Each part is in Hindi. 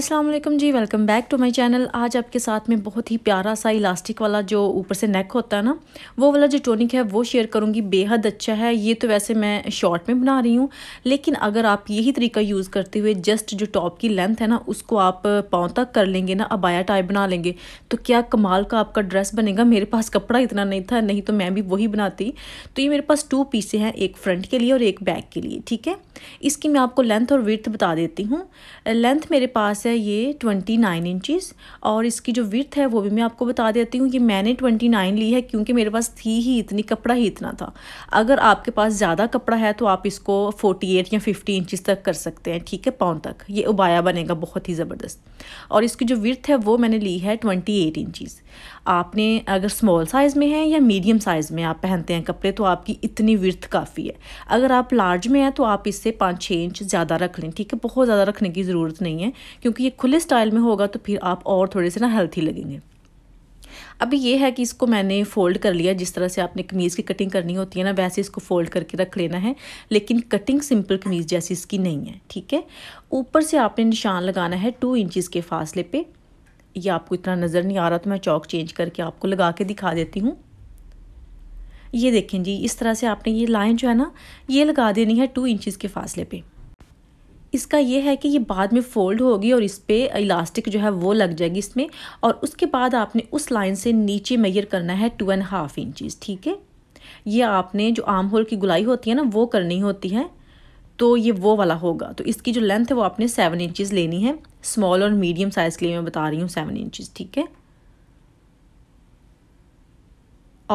Aslam ji welcome back to my channel आज आपके साथ में बहुत ही प्यारा सा इलास्टिक वाला जो ऊपर से नेक होता है ना वो वाला जो टॉनिक है वो शेयर करूँगी बेहद अच्छा है ये तो वैसे मैं शॉर्ट में बना रही हूँ लेकिन अगर आप यही तरीका यूज़ करते हुए जस्ट जो टॉप की लेंथ है ना उसको आप पाँव तक कर लेंगे ना अबाया टाइप बना लेंगे तो क्या कमाल का आपका ड्रेस बनेगा मेरे पास कपड़ा इतना नहीं था नहीं तो मैं भी वही बनाती तो ये मेरे पास टू पीसे हैं एक फ्रंट के लिए और एक बैक के लिए ठीक है इसकी मैं आपको लेंथ और विर्थ बता देती हूँ लेंथ मेरे पास है है ये ट्वेंटी नाइन इंचिस और इसकी जो विर्थ है वो भी मैं आपको बता देती हूँ कि मैंने ट्वेंटी नाइन ली है क्योंकि मेरे पास थी ही इतनी कपड़ा ही इतना था अगर आपके पास ज़्यादा कपड़ा है तो आप इसको फोर्टी एट या फिफ्टी इंचज़ तक कर सकते हैं ठीक है पाउंड तक ये उबाया बनेगा बहुत ही ज़बरदस्त और इसकी जो विर्थ है वो मैंने ली है ट्वेंटी एट इंचिस आपने अगर स्मॉल साइज़ में है या मीडियम साइज़ में आप पहनते हैं कपड़े तो आपकी इतनी विर्थ काफ़ी है अगर आप लार्ज में हैं तो आप इससे पाँच छः इंच ज़्यादा रख लें ठीक है बहुत ज़्यादा रखने की ज़रूरत नहीं है क्योंकि ये खुले स्टाइल में होगा तो फिर आप और थोड़े से ना हेल्थी लगेंगे अभी ये है कि इसको मैंने फ़ोल्ड कर लिया जिस तरह से आपने कमीज़ की कटिंग करनी होती है ना वैसे इसको फ़ोल्ड करके रख लेना है लेकिन कटिंग सिंपल कमीज़ जैसी इसकी नहीं है ठीक है ऊपर से आपने निशान लगाना है टू इंचज़ के फासले पे ये आपको इतना नज़र नहीं आ रहा तो मैं चौक चेंज करके आपको लगा के दिखा देती हूँ ये देखें जी इस तरह से आपने ये लाइन जो है ना ये लगा देनी है टू इंचज़ के फासले पे इसका ये है कि ये बाद में फ़ोल्ड होगी और इस पर इलास्टिक जो है वो लग जाएगी इसमें और उसके बाद आपने उस लाइन से नीचे मैयर करना है टू एंड हाफ़ इंचज़ ठीक है ये आपने जो आम होल की गुलाई होती है ना वो करनी होती है तो ये वो वाला होगा तो इसकी जो लेंथ है वो आपने सेवन इंचज़ लेनी है स्मॉल और मीडियम साइज़ के लिए मैं बता रही हूँ सेवन इंचज़ ठीक है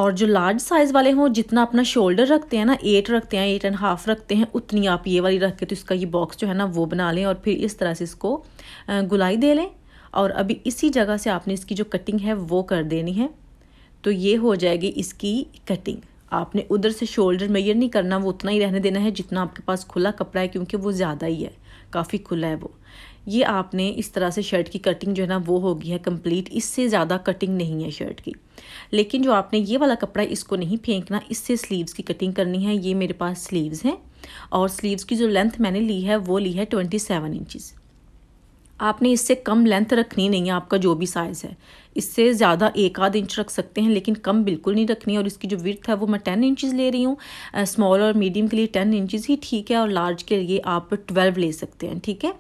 और जो लार्ज साइज़ वाले हों जितना अपना शोल्डर रखते हैं ना एट रखते हैं एट एंड हाफ रखते हैं उतनी आप ये वाली रख के तो इसका ये बॉक्स जो है ना वो बना लें और फिर इस तरह से इसको गुलाई दे लें और अभी इसी जगह से आपने इसकी जो कटिंग है वो कर देनी है तो ये हो जाएगी इसकी कटिंग आपने उधर से शोल्डर मेयर नहीं करना वो उतना ही रहने देना है जितना आपके पास खुला कपड़ा है क्योंकि वो ज़्यादा ही है काफ़ी खुला है वो ये आपने इस तरह से शर्ट की कटिंग जो है ना वो होगी है कंप्लीट इससे ज़्यादा कटिंग नहीं है शर्ट की लेकिन जो आपने ये वाला कपड़ा इसको नहीं फेंकना इससे स्लीव्स की कटिंग करनी है ये मेरे पास स्लीव्स हैं और स्लीव्स की जो लेंथ मैंने ली है वो ली है ट्वेंटी सेवन इंचज़ आपने इससे कम लेंथ रखनी नहीं है आपका जो भी साइज़ है इससे ज़्यादा एक आध इंच रख सकते हैं लेकिन कम बिल्कुल नहीं रखनी और इसकी जो विर्थ है वो मैं टेन इंचज़ ले रही हूँ स्मॉल और मीडियम के लिए टेन इंचज़ ही ठीक है और लार्ज के लिए आप ट्वेल्व ले सकते हैं ठीक है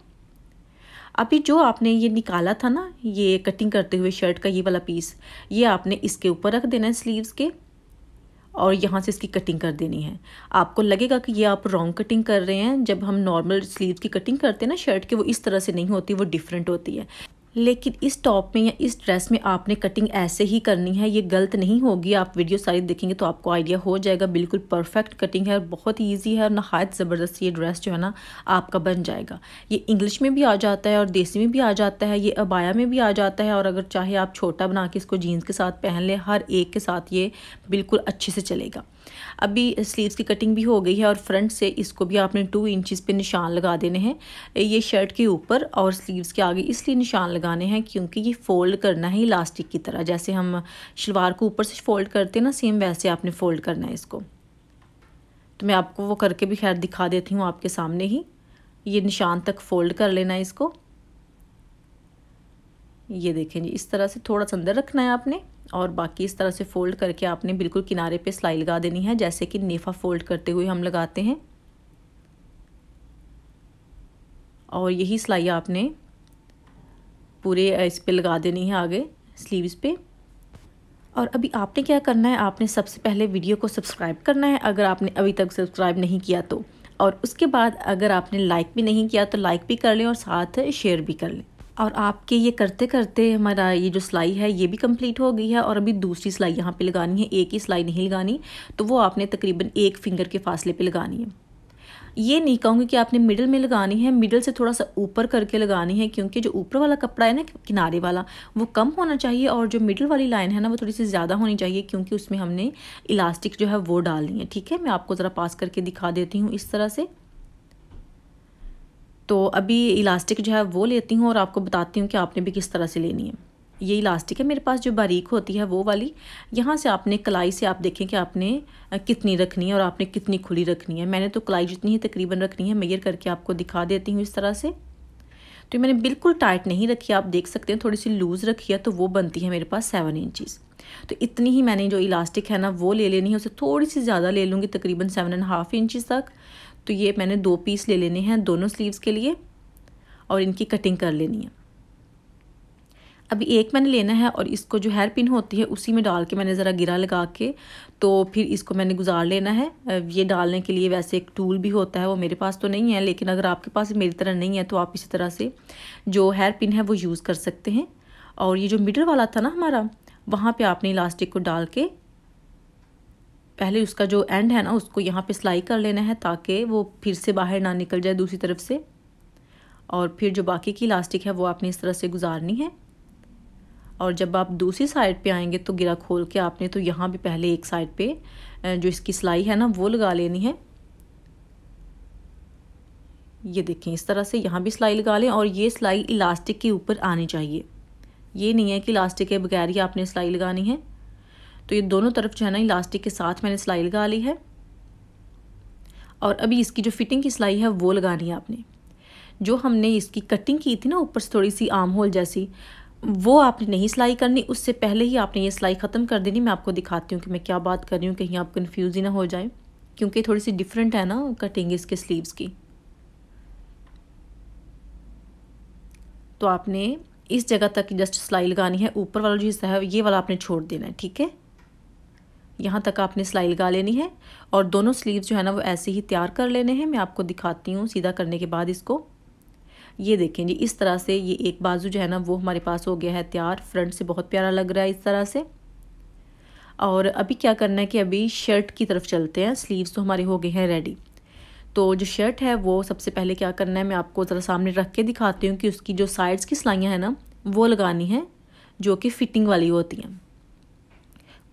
अभी जो आपने ये निकाला था ना ये कटिंग करते हुए शर्ट का ये वाला पीस ये आपने इसके ऊपर रख देना है स्लीव्स के और यहाँ से इसकी कटिंग कर देनी है आपको लगेगा कि ये आप रॉन्ग कटिंग कर रहे हैं जब हम नॉर्मल स्लीव की कटिंग करते हैं ना शर्ट की वो इस तरह से नहीं होती वो डिफरेंट होती है लेकिन इस टॉप में या इस ड्रेस में आपने कटिंग ऐसे ही करनी है ये गलत नहीं होगी आप वीडियो सारी देखेंगे तो आपको आइडिया हो जाएगा बिल्कुल परफेक्ट कटिंग है और बहुत ही ईजी है और नहायत ज़बरदस्त ये ड्रेस जो है ना आपका बन जाएगा ये इंग्लिश में भी आ जाता है और देसी में भी आ जाता है ये अबाया में भी आ जाता है और अगर चाहे आप छोटा बना के इसको जीन्स के साथ पहन लें हर एक के साथ ये बिल्कुल अच्छे से चलेगा अभी स्लीव्स की कटिंग भी हो गई है और फ्रंट से इसको भी आपने टू इंचज़ पे निशान लगा देने हैं ये शर्ट के ऊपर और स्लीव्स के आगे इसलिए निशान लगा लगाने हैं क्योंकि ये फ़ोल्ड करना है इलास्टिक की तरह जैसे हम शलवार को ऊपर से फोल्ड करते हैं ना सेम वैसे आपने फ़ोल्ड करना है इसको तो मैं आपको वो करके भी खैर दिखा देती हूँ आपके सामने ही ये निशान तक फ़ोल्ड कर लेना है इसको ये देखें जी इस तरह से थोड़ा सा अंदर रखना है आपने और बाकी इस तरह से फ़ोल्ड करके आपने बिल्कुल किनारे पे सिलाई लगा देनी है जैसे कि नेफा फ़ोल्ड करते हुए हम लगाते हैं और यही सिलाई आपने पूरे इस पर लगा देनी है आगे स्लीव्स पे और अभी आपने क्या करना है आपने सबसे पहले वीडियो को सब्सक्राइब करना है अगर आपने अभी तक सब्सक्राइब नहीं किया तो और उसके बाद अगर आपने लाइक भी नहीं किया तो लाइक भी कर लें और साथ शेयर भी कर लें और आपके ये करते करते हमारा ये जो सिलाई है ये भी कंप्लीट हो गई है और अभी दूसरी सिलाई यहाँ पे लगानी है एक ही सिलाई नहीं लगानी तो वो आपने तकरीबन एक फिंगर के फासले पे लगानी है ये नहीं कहूँगी कि आपने मिडल में लगानी है मिडल से थोड़ा सा ऊपर करके लगानी है क्योंकि जो ऊपर वाला कपड़ा है ना किनारे वाला वो कम होना चाहिए और जो मिडल वाली लाइन है ना वो थोड़ी सी ज़्यादा होनी चाहिए क्योंकि उसमें हमने इलास्टिक जो है वो डालनी है ठीक है मैं आपको ज़रा पास करके दिखा देती हूँ इस तरह से तो अभी इलास्टिक जो है वो लेती हूँ और आपको बताती हूँ कि आपने भी किस तरह से लेनी है ये इलास्टिक है मेरे पास जो बारीक होती है वो वाली यहाँ से आपने कलाई से आप देखें कि आपने कितनी रखनी है और आपने कितनी खुली रखनी है मैंने तो कलाई जितनी ही तकरीबन रखनी है मेयर करके आपको दिखा देती हूँ इस तरह से तो मैंने बिल्कुल टाइट नहीं रखी आप देख सकते हैं थोड़ी सी लूज़ रखी है तो वो बनती है मेरे पास सेवन इंचज़ तो इतनी ही मैंने जो इलास्टिक है ना वो ले लेनी है उसे थोड़ी सी ज़्यादा ले लूँगी तकरीबन सेवन एंड हाफ इंचज़ तक तो ये मैंने दो पीस ले लेने हैं दोनों स्लीव्स के लिए और इनकी कटिंग कर लेनी है अभी एक मैंने लेना है और इसको जो हेयर पिन होती है उसी में डाल के मैंने ज़रा गिरा लगा के तो फिर इसको मैंने गुजार लेना है ये डालने के लिए वैसे एक टूल भी होता है वो मेरे पास तो नहीं है लेकिन अगर आपके पास मेरी तरह नहीं है तो आप इसी तरह से जो हेयर पिन है वो यूज़ कर सकते हैं और ये जो मिडल वाला था ना हमारा वहाँ पर आपने इलास्टिक को डाल के पहले उसका जो एंड है ना उसको यहाँ पर सिलाई कर लेना है ताकि वो फिर से बाहर ना निकल जाए दूसरी तरफ से और फिर जो बाकी की इलास्टिक है वो आपने इस तरह से गुजारनी है और जब आप दूसरी साइड पे आएंगे तो गिरा खोल के आपने तो यहाँ भी पहले एक साइड पे जो इसकी सिलाई है ना वो लगा लेनी है ये देखें इस तरह से यहाँ भी सिलाई लगा लें और ये सिलाई इलास्टिक के ऊपर आनी चाहिए ये नहीं है कि इलास्टिक के बगैर ही आपने सिलाई लगानी है तो ये दोनों तरफ जो है ना इलास्टिक के साथ मैंने सिलाई लगा ली है और अभी इसकी जो फिटिंग की सिलाई है वो लगानी है आपने जो हमने इसकी कटिंग की थी ना ऊपर से थोड़ी सी आम होल जैसी वो आपने नहीं सिलाई करनी उससे पहले ही आपने ये सिलाई ख़त्म कर देनी मैं आपको दिखाती हूँ कि मैं क्या बात कर रही हूँ कहीं आप कन्फ्यूज़ ही ना हो जाए क्योंकि थोड़ी सी डिफरेंट है ना कटिंग इसके स्लीव्स की तो आपने इस जगह तक जस्ट सिलाई लगानी है ऊपर वाला जो हिस्सा है ये वाला आपने छोड़ देना है ठीक है यहाँ तक आपने सिलाई लगा लेनी है और दोनों स्लीव्स जो है ना वो ऐसे ही तैयार कर लेने हैं मैं आपको दिखाती हूँ सीधा करने के बाद इसको ये देखें जी इस तरह से ये एक बाजू जो है ना वो हमारे पास हो गया है तैयार फ्रंट से बहुत प्यारा लग रहा है इस तरह से और अभी क्या करना है कि अभी शर्ट की तरफ चलते हैं स्लीव्स तो हमारे हो गए हैं रेडी तो जो शर्ट है वो सबसे पहले क्या करना है मैं आपको ज़रा सामने रख के दिखाती हूँ कि उसकी जो साइड्स की सिलाइयाँ हैं ना वो लगानी है जो कि फ़िटिंग वाली होती हैं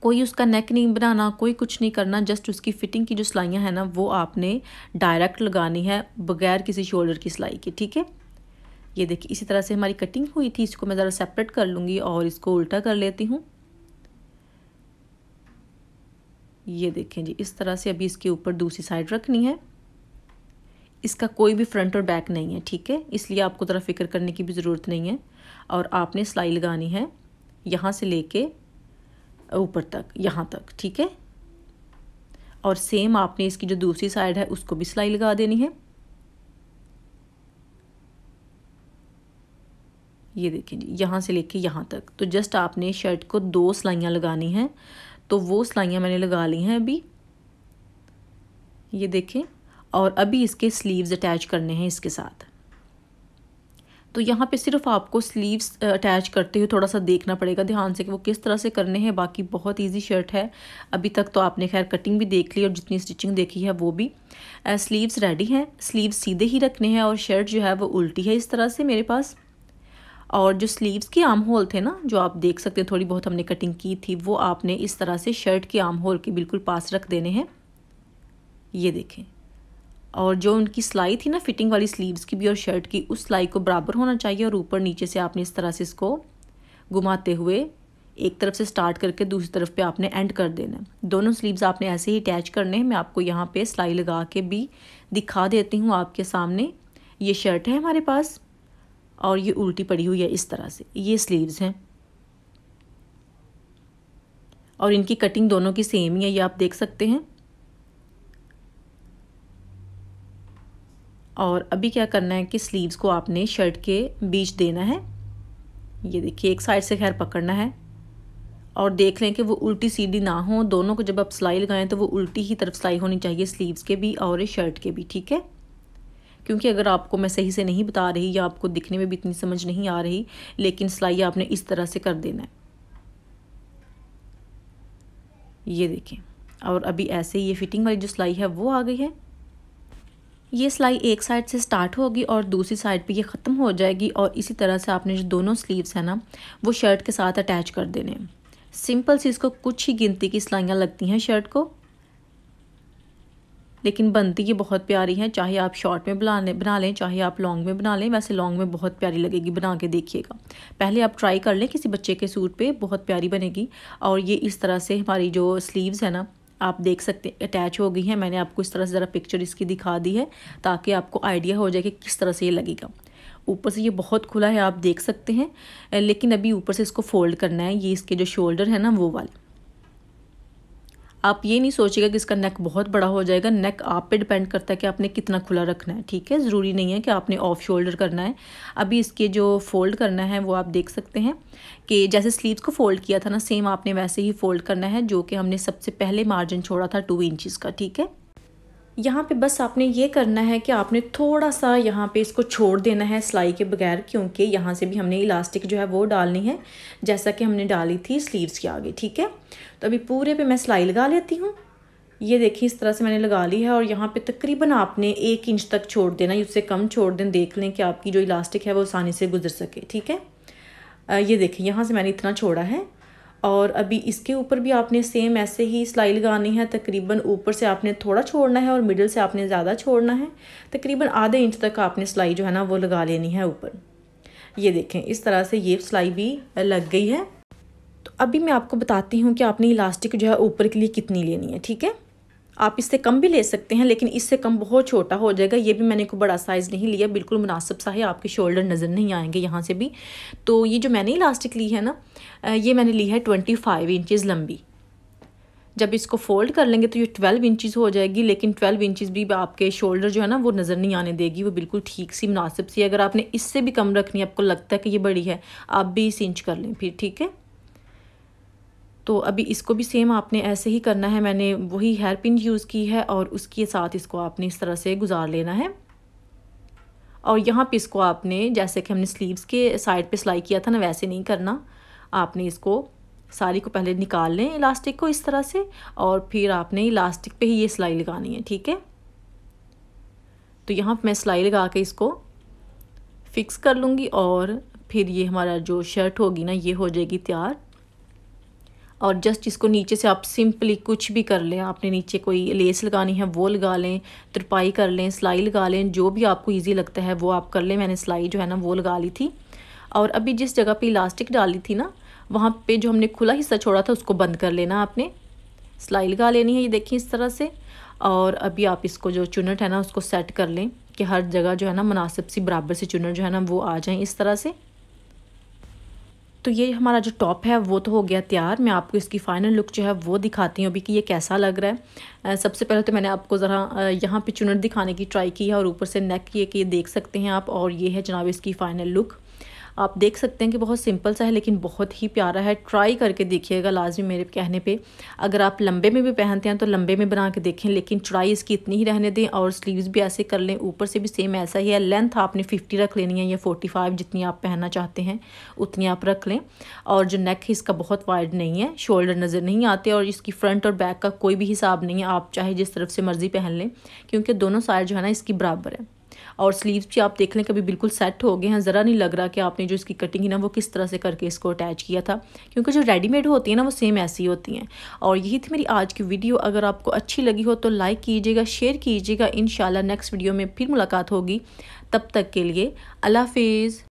कोई उसका नेक नहीं बनाना कोई कुछ नहीं करना जस्ट उसकी फ़िटिंग की जो सिलाइयाँ हैं ना वो आपने डायरेक्ट लगानी है बगैर किसी शोल्डर की सिलाई के ठीक है ये देखिए इसी तरह से हमारी कटिंग हुई थी इसको मैं ज़रा सेपरेट कर लूँगी और इसको उल्टा कर लेती हूँ ये देखें जी इस तरह से अभी इसके ऊपर दूसरी साइड रखनी है इसका कोई भी फ्रंट और बैक नहीं है ठीक है इसलिए आपको ज़रा फिक्र करने की भी ज़रूरत नहीं है और आपने सिलाई लगानी है यहाँ से लेके ऊपर तक यहाँ तक ठीक है और सेम आपने इसकी जो दूसरी साइड है उसको भी सिलाई लगा देनी है ये देखिए जी यहाँ से लेके यहाँ तक तो जस्ट आपने शर्ट को दो सिलाइयाँ लगानी हैं तो वो सिलाइयाँ मैंने लगा ली हैं अभी ये देखें और अभी इसके स्लीव्स अटैच करने हैं इसके साथ तो यहाँ पे सिर्फ आपको स्लीव्स अटैच करते हुए थोड़ा सा देखना पड़ेगा ध्यान से कि वो किस तरह से करने हैं बाकी बहुत इजी शर्ट है अभी तक तो आपने खैर कटिंग भी देख ली और जितनी स्टिचिंग देखी है वो भी स्लीव्स रेडी हैं स्लीव्स सीधे ही रखने हैं और शर्ट जो है वो उल्टी है इस तरह से मेरे पास और जो स्लीव्स के आम होल थे ना जो आप देख सकते हैं थोड़ी बहुत हमने कटिंग की थी वो आपने इस तरह से शर्ट के आम होल के बिल्कुल पास रख देने हैं ये देखें और जो उनकी सिलाई थी ना फिटिंग वाली स्लीव्स की भी और शर्ट की उस सिलाई को बराबर होना चाहिए और ऊपर नीचे से आपने इस तरह से इसको घुमाते हुए एक तरफ से स्टार्ट करके दूसरी तरफ पे आपने एंड कर देना है दोनों स्लीव्स आपने ऐसे ही अटैच करने हैं मैं आपको यहाँ पे सिलाई लगा के भी दिखा देती हूँ आपके सामने ये शर्ट है हमारे पास और ये उल्टी पड़ी हुई है इस तरह से ये स्लीव्स हैं और इनकी कटिंग दोनों की सेम ही है ये आप देख सकते हैं और अभी क्या करना है कि स्लीव्स को आपने शर्ट के बीच देना है ये देखिए एक साइड से खैर पकड़ना है और देख लें कि वो उल्टी सीधी ना हो दोनों को जब आप सिलाई लगाएं तो वो उल्टी ही तरफ सिलाई होनी चाहिए स्लीव्स के भी और शर्ट के भी ठीक है क्योंकि अगर आपको मैं सही से नहीं बता रही या आपको दिखने में भी इतनी समझ नहीं आ रही लेकिन सिलाई आपने इस तरह से कर देना है ये देखें और अभी ऐसे ही ये फिटिंग वाली जो सिलाई है वो आ गई है ये सिलाई एक साइड से स्टार्ट होगी और दूसरी साइड पे ये ख़त्म हो जाएगी और इसी तरह से आपने जो दोनों स्लीव्स हैं ना वो शर्ट के साथ अटैच कर देने सिंपल सी इसको कुछ ही गिनती की सिलाइयाँ लगती हैं शर्ट को लेकिन बनती ये बहुत प्यारी है चाहे आप शॉर्ट में बना लें बना लें चाहे आप लॉन्ग में बना लें वैसे लॉन्ग में बहुत प्यारी लगेगी बना के देखिएगा पहले आप ट्राई कर लें किसी बच्चे के सूट पे बहुत प्यारी बनेगी और ये इस तरह से हमारी जो स्लीव्स है ना आप देख सकते हैं अटैच हो गई है मैंने आपको इस तरह से ज़रा पिक्चर इसकी दिखा दी है ताकि आपको आइडिया हो जाए कि किस तरह से ये लगेगा ऊपर से ये बहुत खुला है आप देख सकते हैं लेकिन अभी ऊपर से इसको फोल्ड करना है ये इसके जो शोल्डर है ना वो वाले आप ये नहीं सोचिएगा कि इसका नेक बहुत बड़ा हो जाएगा नेक आप पे डिपेंड करता है कि आपने कितना खुला रखना है ठीक है ज़रूरी नहीं है कि आपने ऑफ शोल्डर करना है अभी इसके जो फोल्ड करना है वो आप देख सकते हैं कि जैसे स्लीव्स को फोल्ड किया था ना सेम आपने वैसे ही फोल्ड करना है जो कि हमने सबसे पहले मार्जिन छोड़ा था टू इंचज़ का ठीक है यहाँ पे बस आपने ये करना है कि आपने थोड़ा सा यहाँ पे इसको छोड़ देना है सिलाई के बगैर क्योंकि यहाँ से भी हमने इलास्टिक जो है वो डालनी है जैसा कि हमने डाली थी स्लीव्स के आगे ठीक है तो अभी पूरे पे मैं सिलाई लगा लेती हूँ ये देखिए इस तरह से मैंने लगा ली है और यहाँ पे तकरीबन आपने एक इंच तक छोड़ देना उससे कम छोड़ दें देख लें कि आपकी जो इलास्टिक है वो आसानी से गुजर सके ठीक है ये देखिए यहाँ से मैंने इतना छोड़ा है और अभी इसके ऊपर भी आपने सेम ऐसे ही सिलाई लगानी है तकरीबन ऊपर से आपने थोड़ा छोड़ना है और मिडल से आपने ज़्यादा छोड़ना है तकरीबन आधे इंच तक आपने सिलाई जो है ना वो लगा लेनी है ऊपर ये देखें इस तरह से ये सिलाई भी लग गई है तो अभी मैं आपको बताती हूँ कि आपने इलास्टिक जो है ऊपर के लिए कितनी लेनी है ठीक है आप इससे कम भी ले सकते हैं लेकिन इससे कम बहुत छोटा हो जाएगा ये भी मैंने को बड़ा साइज़ नहीं लिया बिल्कुल मुनासिब सा है आपके शोल्डर नज़र नहीं आएंगे यहाँ से भी तो ये जो मैंने इलास्टिक ली है ना ये मैंने ली है ट्वेंटी फाइव इंचज़ लंबी जब इसको फोल्ड कर लेंगे तो ये ट्वेल्व इंचज़ हो जाएगी लेकिन ट्वेल्व इंचज़ भी आपके शोल्डर जो है ना वो नज़र नहीं आने देगी वो बिल्कुल ठीक सी मुनासिब सी अगर आपने इससे भी कम रखनी है आपको लगता है कि ये बड़ी है आप बीस इंच कर लें फिर ठीक है तो अभी इसको भी सेम आपने ऐसे ही करना है मैंने वही हेयर पिन यूज़ की है और उसके साथ इसको आपने इस तरह से गुजार लेना है और यहाँ पे इसको आपने जैसे कि हमने स्लीव्स के साइड पे सिलाई किया था ना वैसे नहीं करना आपने इसको साड़ी को पहले निकाल लें इलास्टिक को इस तरह से और फिर आपने इलास्टिक पे ही ये सिलाई लगानी है ठीक है तो यहाँ मैं सिलाई लगा के इसको फिक्स कर लूँगी और फिर ये हमारा जो शर्ट होगी ना ये हो जाएगी तैयार और जस्ट इसको नीचे से आप सिंपली कुछ भी कर लें आपने नीचे कोई लेस लगानी है वो लगा लें तिरपाई कर लें सिलाई लगा लें जो भी आपको ईजी लगता है वो आप कर लें मैंने सिलाई जो है ना वो लगा ली थी और अभी जिस जगह पर इलास्टिक डाली थी ना वहाँ पर जो हमने खुला हिस्सा छोड़ा था उसको बंद कर लेना आपने सिलाई लगा लेनी है ये देखें इस तरह से और अभी आप इसको जो चुनट है ना उसको सेट कर लें कि हर जगह जो है ना मुनासिब सी बराबर से चुनट जो है ना वो आ जाए इस तरह से तो ये हमारा जो टॉप है वो तो हो गया तैयार मैं आपको इसकी फ़ाइनल लुक जो है वो दिखाती हूँ अभी कि ये कैसा लग रहा है सबसे पहले तो मैंने आपको ज़रा यहाँ पे चुनर दिखाने की ट्राई की है और ऊपर से नेक ये कि ये देख सकते हैं आप और ये है जनाब इसकी फ़ाइनल लुक आप देख सकते हैं कि बहुत सिंपल सा है लेकिन बहुत ही प्यारा है ट्राई करके देखिएगा लाजमी मेरे कहने पे अगर आप लंबे में भी पहनते हैं तो लंबे में बना के देखें लेकिन चौड़ाई इसकी इतनी ही रहने दें और स्लीव्स भी ऐसे कर लें ऊपर से भी सेम ऐसा ही है लेंथ आपने फिफ्टी रख लेनी है या फोर्टी फाइव जितनी आप पहनना चाहते हैं उतनी आप रख लें और जो नेक है इसका बहुत वाइड नहीं है शोल्डर नज़र नहीं आते और इसकी फ्रंट और बैक का कोई भी हिसाब नहीं है आप चाहे जिस तरफ से मर्ज़ी पहन लें क्योंकि दोनों साइड जो है ना इसकी बराबर है और स्लीव्स भी आप देख लें कभी बिल्कुल सेट हो गए हैं ज़रा नहीं लग रहा कि आपने जो इसकी कटिंग है ना वो किस तरह से करके इसको अटैच किया था क्योंकि जो रेडीमेड होती है ना वो सेम ऐसी होती हैं और यही थी मेरी आज की वीडियो अगर आपको अच्छी लगी हो तो लाइक कीजिएगा शेयर कीजिएगा इन नेक्स्ट वीडियो में फिर मुलाकात होगी तब तक के लिए अल्लाफ़